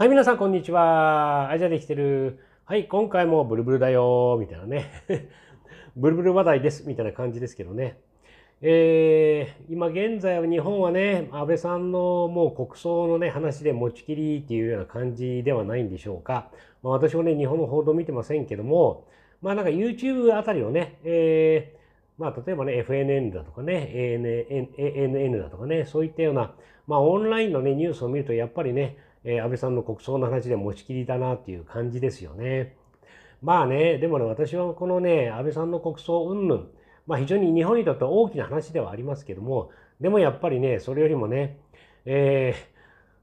はい、皆さん、こんにちは。アジアできてる。はい、今回もブルブルだよ、みたいなね。ブルブル話題です、みたいな感じですけどね。えー、今現在は日本はね、安倍さんのもう国葬のね、話で持ちきりっていうような感じではないんでしょうか。まあ、私もね、日本の報道見てませんけども、まあなんか YouTube あたりをね、えーまあ、例えばね、FNN だとかね、ANN だとかね、そういったような、まあ、オンラインのね、ニュースを見ると、やっぱりね、え安倍さんの国葬の話で持ちきりだなっていう感じですよね。まあね、でもね、私はこのね、安倍さんの国葬云々、まあ非常に日本にとって大きな話ではありますけども、でもやっぱりね、それよりもね、え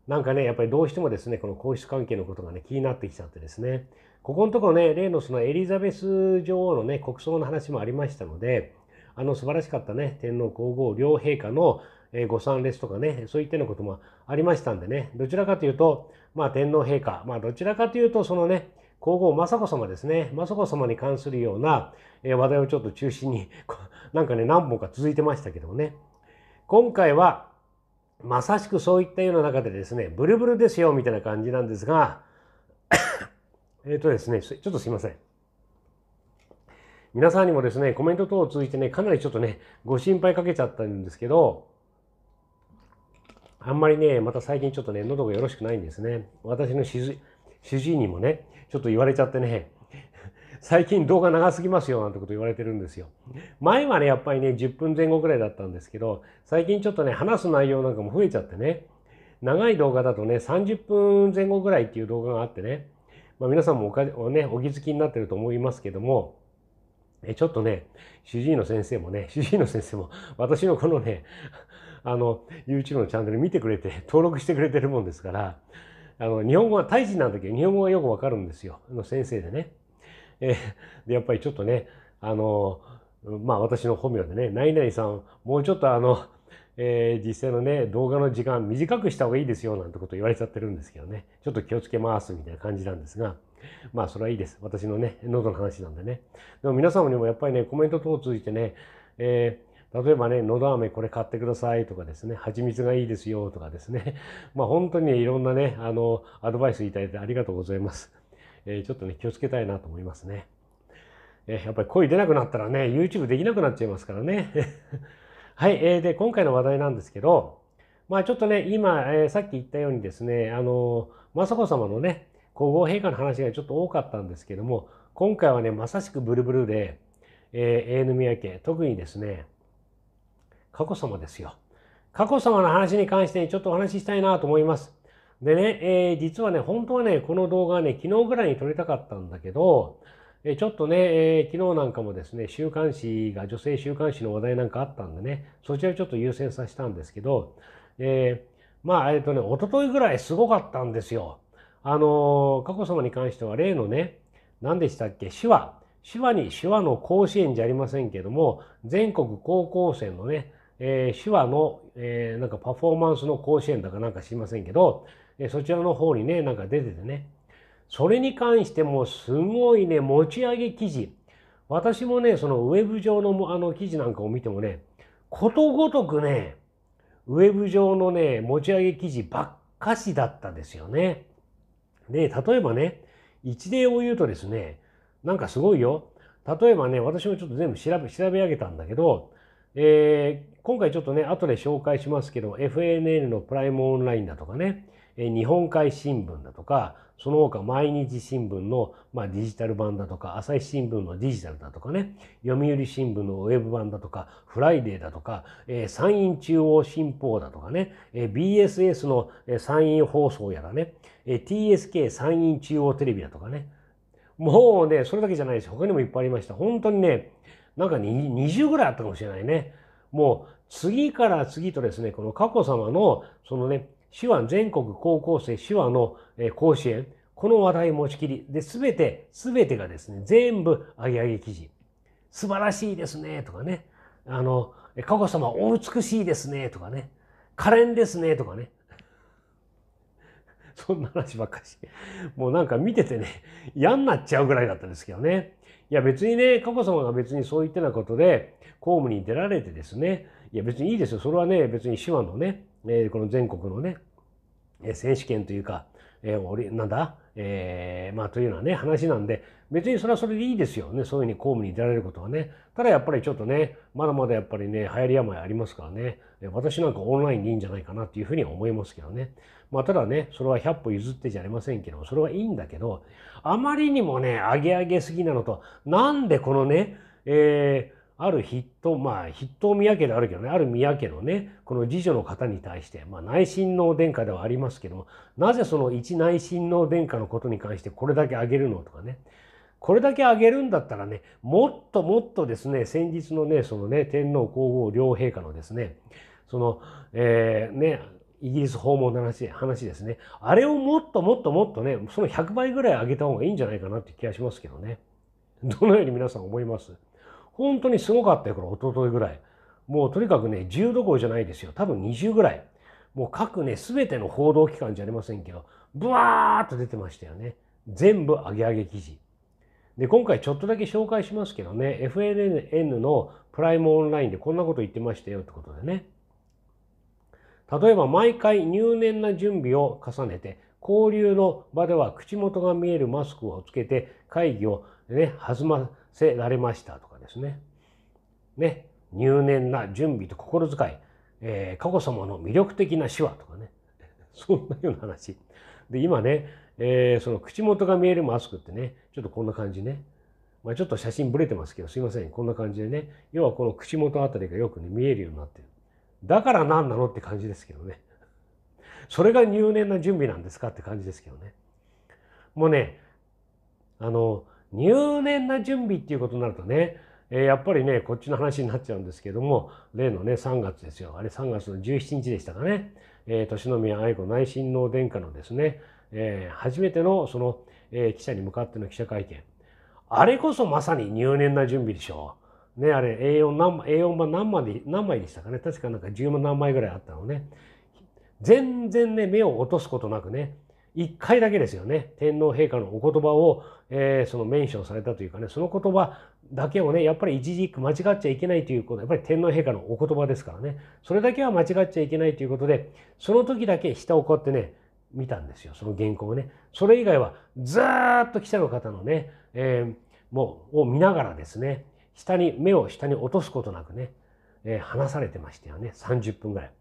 ー、なんかね、やっぱりどうしてもですね、この皇室関係のことがね、気になってきちゃってですね、ここのところね、例のそのエリザベス女王のね、国葬の話もありましたので、あの素晴らしかったね、天皇皇后両陛下のえー、ご参列とかね、そういったようなこともありましたんでね、どちらかというと、まあ、天皇陛下、まあ、どちらかというと、そのね、皇后雅子様ですね、雅子様に関するような、えー、話題をちょっと中心に、なんかね、何本か続いてましたけどもね、今回は、まさしくそういったような中でですね、ブルブルですよ、みたいな感じなんですが、えっとですね、ちょっとすいません。皆さんにもですね、コメント等を通じてね、かなりちょっとね、ご心配かけちゃったんですけど、あんまりね、また最近ちょっとね、喉がよろしくないんですね。私の主治医にもね、ちょっと言われちゃってね、最近動画長すぎますよなんてこと言われてるんですよ。前はね、やっぱりね、10分前後ぐらいだったんですけど、最近ちょっとね、話す内容なんかも増えちゃってね、長い動画だとね、30分前後ぐらいっていう動画があってね、まあ、皆さんもおかお,、ね、お気づきになってると思いますけども、えちょっとね、主治医の先生もね、主治医の先生も、私のこのね、あの、YouTube のチャンネル見てくれて、登録してくれてるもんですから、あの、日本語は、胎児なんだけど、日本語がよくわかるんですよ。あの、先生でね。えで、やっぱりちょっとね、あの、まあ私の本名でね、何々さん、もうちょっとあの、えー、実際のね、動画の時間短くした方がいいですよ、なんてこと言われちゃってるんですけどね。ちょっと気をつけます、みたいな感じなんですが。まあそれはいいです。私のね、喉の話なんでね。でも皆様にもやっぱりね、コメント等を通じてね、えー例えばね、のど飴これ買ってくださいとかですね、蜂蜜がいいですよとかですね、まあ本当にいろんなね、あの、アドバイスいただいてありがとうございます。えー、ちょっとね、気をつけたいなと思いますね。えー、やっぱり声出なくなったらね、YouTube できなくなっちゃいますからね。はい、えー、で、今回の話題なんですけど、まあちょっとね、今、えー、さっき言ったようにですね、あの、雅子様のね、皇后陛下の話がちょっと多かったんですけども、今回はね、まさしくブルブルで、えー、永宮家、特にですね、佳子さまですよ。佳子さまの話に関してちょっとお話ししたいなと思います。でね、えー、実はね、本当はね、この動画はね、昨日ぐらいに撮りたかったんだけど、えちょっとね、えー、昨日なんかもですね、週刊誌が、女性週刊誌の話題なんかあったんでね、そちらをちょっと優先させたんですけど、えー、まあ、えっ、とね、おとといぐらいすごかったんですよ。あの佳子さまに関しては例のね、何でしたっけ、手話。手話に手話の甲子園じゃありませんけども、全国高校生のね、えー、手話の、えー、なんかパフォーマンスの甲子園だかなんか知りませんけど、えー、そちらの方にね、なんか出ててね、それに関してもすごいね、持ち上げ記事。私もね、そのウェブ上のあの記事なんかを見てもね、ことごとくね、ウェブ上のね、持ち上げ記事ばっかしだったですよね。で、例えばね、一例を言うとですね、なんかすごいよ。例えばね、私もちょっと全部調べ、調べ上げたんだけど、え今回ちょっとね、後で紹介しますけど、FNN のプライムオンラインだとかね、日本海新聞だとか、その他毎日新聞の、まあ、デジタル版だとか、朝日新聞のデジタルだとかね、読売新聞のウェブ版だとか、フライデーだとか、えー、山中央新報だとかね、えー、BSS の参院放送やらね、えー、TSK 参院中央テレビだとかね。もうね、それだけじゃないです。他にもいっぱいありました。本当にね、なんか20ぐらいあったかもしれないね。もう次から次とですね、この佳子まの、そのね、手話全国高校生手話の甲子園、この話題持ちきり。で、すべて、すべてがですね、全部、あげあげ記事。素晴らしいですね、とかね。あの、佳子さま、お美しいですね、とかね。可憐ですね、とかね。そんな話ばっかしもうなんか見ててね嫌になっちゃうぐらいだったんですけどねいや別にね佳子さまが別にそういったようなことで公務に出られてですねいや別にいいですよそれはね別に手話のねこの全国のね選手権というかえー、俺、なんだ、えー、まあ、というのはね、話なんで、別にそれはそれでいいですよね。そういうふうに公務に出られることはね。ただやっぱりちょっとね、まだまだやっぱりね、流行り病ありますからね、私なんかオンラインでいいんじゃないかなっていうふうには思いますけどね。まあ、ただね、それは100歩譲ってじゃありませんけど、それはいいんだけど、あまりにもね、上げ上げすぎなのと、なんでこのね、えー、ある筆頭まあ筆頭宮家であるけどねある宮家のねこの次女の方に対して、まあ、内親王殿下ではありますけどもなぜその一内親王殿下のことに関してこれだけあげるのとかねこれだけあげるんだったらねもっともっとですね先日のねそのね天皇皇后両陛下のですねその、えー、ねイギリス訪問の話話ですねあれをもっともっともっとねその100倍ぐらい上げた方がいいんじゃないかなって気がしますけどねどのように皆さん思います本当にすごかったよ、これ、一昨日ぐらい。もうとにかくね、10どころじゃないですよ。多分20ぐらい。もう各ね、すべての報道機関じゃありませんけど、ブワーっと出てましたよね。全部上げ上げ記事。で、今回ちょっとだけ紹介しますけどね、FNN のプライムオンラインでこんなこと言ってましたよってことでね。例えば毎回入念な準備を重ねて交流の場では口元が見えるマスクをつけて会議を、ね、弾ませられましたとかですね。ね、入念な準備と心遣い、えー、佳子さまの魅力的な手話とかね、そんなような話。で、今ね、えー、その口元が見えるマスクってね、ちょっとこんな感じね。まあ、ちょっと写真ブレてますけど、すいません。こんな感じでね。要はこの口元あたりがよくね、見えるようになってる。だから何なのって感じですけどね。それが入念な準備なんですかって感じですけどね。もうね、あの、入念な準備っていうことになるとね、えやっぱりね、こっちの話になっちゃうんですけども、例のね、3月ですよ。あれ3月の17日でしたかね。えー、年宮愛子内親王殿下のですね、えー、初めてのその、えー、記者に向かっての記者会見。あれこそまさに入念な準備でしょう。ね、あれ A4 何、A4 版何枚で、何枚でしたかね。確かなんか10万何枚ぐらいあったのね。全然ね、目を落とすことなくね、一回だけですよね、天皇陛下のお言葉を、えー、そのメンションされたというかね、その言葉だけをね、やっぱり一字一句間違っちゃいけないということ、やっぱり天皇陛下のお言葉ですからね、それだけは間違っちゃいけないということで、その時だけ下をこうやってね、見たんですよ、その原稿をね。それ以外はずっと記者の方のね、えー、もう、を見ながらですね、下に、目を下に落とすことなくね、えー、話されてましたよね、30分ぐらい。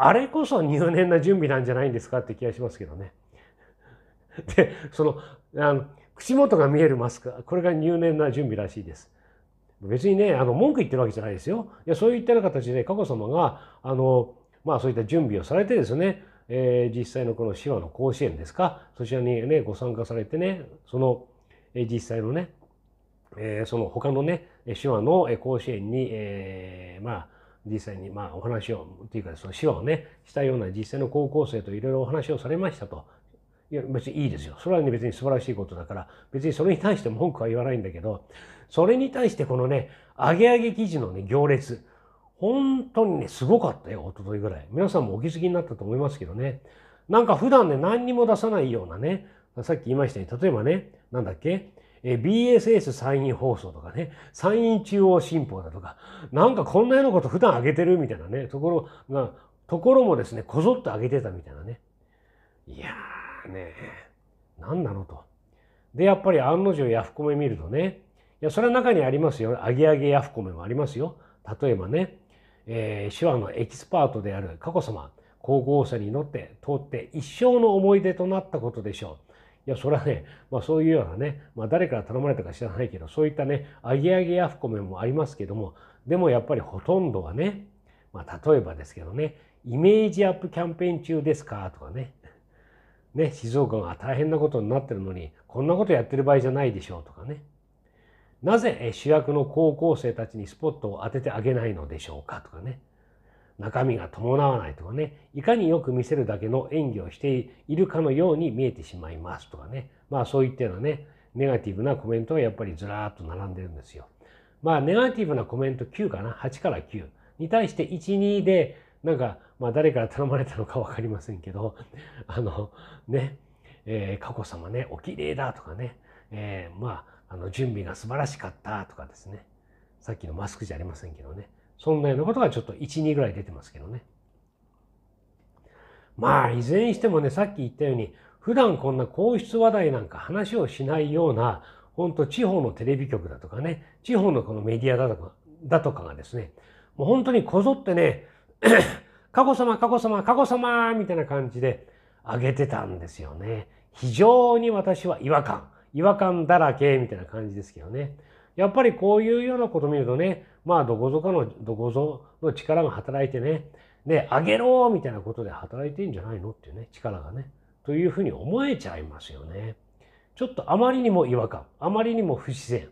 あれこそ入念な準備なんじゃないんですかって気がしますけどね。で、その、あの口元が見えるマスク、これが入念な準備らしいです。別にね、あの、文句言ってるわけじゃないですよ。いや、そういったような形で、佳子さまが、あの、まあ、そういった準備をされてですね、えー、実際のこの手話の甲子園ですか、そちらにね、ご参加されてね、その、えー、実際のね、えー、その他のね、手話の甲子園に、えー、まあ、実際にまあお話をっていうかその手話をねしたような実際の高校生といろいろお話をされましたと。いや別にいいですよ。それはね別に素晴らしいことだから別にそれに対して文句は言わないんだけどそれに対してこのねあげあげ記事のね行列本当にねすごかったよ一昨日ぐらい皆さんもお気づきになったと思いますけどねなんか普段ね何にも出さないようなねさっき言いましたように例えばねなんだっけえ BSS 山陰放送とかね、山陰中央新報だとか、なんかこんなようなこと普段あげてるみたいなね、ところが、ところもですね、こぞっとあげてたみたいなね。いやーね、何なのと。で、やっぱり案の定ヤフコメ見るとね、いや、それは中にありますよ。あげあげヤフコメもありますよ。例えばね、えー、手話のエキスパートである佳子さま、高校生に乗って通って一生の思い出となったことでしょう。いや、それはね、まあ、そういうようなね、まあ、誰から頼まれたか知らないけど、そういったね、あげあげやふこメもありますけども、でもやっぱりほとんどはね、まあ、例えばですけどね、イメージアップキャンペーン中ですかとかね、ね、静岡が大変なことになってるのに、こんなことやってる場合じゃないでしょうとかね。なぜ主役の高校生たちにスポットを当ててあげないのでしょうかとかね。中身が伴わないとかね、いかによく見せるだけの演技をしているかのように見えてしまいますとかね、まあそういったようなね、ネガティブなコメントがやっぱりずらーっと並んでるんですよ。まあネガティブなコメント9かな、8から9に対して1、2で、なんか、まあ誰から頼まれたのか分かりませんけど、あの、ね、えー、佳子さまね、お綺麗だとかね、えー、まあ、あの準備が素晴らしかったとかですね、さっきのマスクじゃありませんけどね、そんなようなことがちょっと1、2ぐらい出てますけどね。まあ、いずれにしてもね、さっき言ったように、普段こんな皇室話題なんか話をしないような、ほんと地方のテレビ局だとかね、地方のこのメディアだとか、だとかがですね、もう本当にこぞってね、佳 子様、佳子様、佳子様みたいな感じで上げてたんですよね。非常に私は違和感、違和感だらけみたいな感じですけどね。やっぱりこういうようなこと見るとね、まあどこぞかのどこぞの力が働いてねであげろみたいなことで働いてんじゃないのっていうね力がねというふうに思えちゃいますよね。ちょっとあまりにも違和感あまりにも不自然。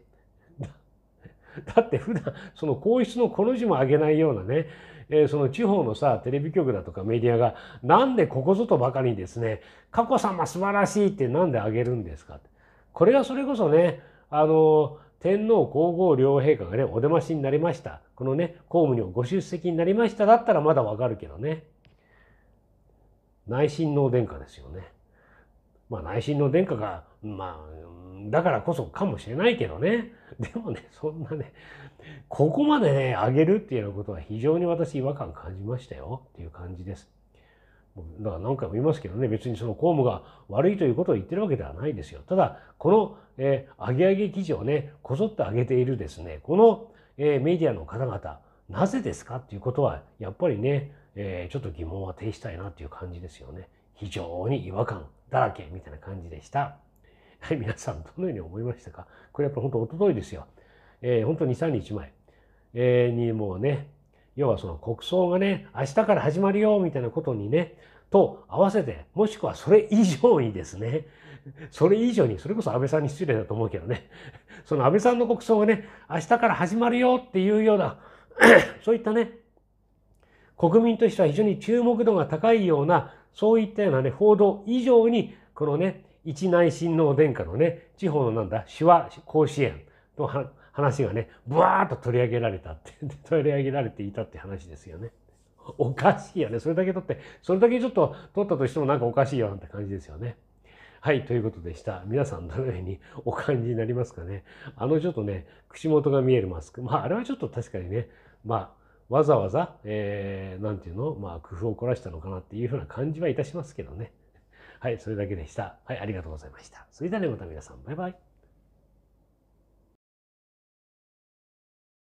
だって普段その皇室のこの字も上げないようなね、えー、その地方のさテレビ局だとかメディアがなんでここぞとばかりにですね「佳子さま素晴らしい」って何であげるんですかってこれがそれこそねあの天皇皇后両陛下がねお出ましになりましたこのね公務にご出席になりましただったらまだわかるけどね内親王殿下ですよね。まあ内親王殿下がまあだからこそかもしれないけどねでもねそんなねここまでね上げるっていうようなことは非常に私違和感感じましたよっていう感じです。だから何回も言いますけどね、別にその公務が悪いということを言ってるわけではないですよ。ただ、この、えー、上げ上げ記事をね、こぞって上げているですね、この、えー、メディアの方々、なぜですかっていうことは、やっぱりね、えー、ちょっと疑問は呈したいなっていう感じですよね。非常に違和感だらけみたいな感じでした。はい、皆さんどのように思いましたかこれやっぱ本当おとといですよ。えー、本当2、3日前、えー、にもうね、要はその国葬がね、明日から始まるよ、みたいなことにね、と合わせて、もしくはそれ以上にですね、それ以上に、それこそ安倍さんに失礼だと思うけどね、その安倍さんの国葬がね、明日から始まるよっていうような、そういったね、国民としては非常に注目度が高いような、そういったようなね、報道以上に、このね、一内親王殿下のね、地方のなんだ、手話甲子園の話がね、ブワーッと取り上げられたって、取り上げられていたって話ですよね。おかしいよね。それだけ取って、それだけちょっと取ったとしてもなんかおかしいよなんて感じですよね。はい、ということでした。皆さんどのように お感じになりますかね。あのちょっとね、口元が見えるマスク。まあ、あれはちょっと確かにね、まあ、わざわざ、えー、なんていうの、まあ、工夫を凝らしたのかなっていうふうな感じはいたしますけどね。はい、それだけでした。はい、ありがとうございました。それではね、また皆さん、バイバイ。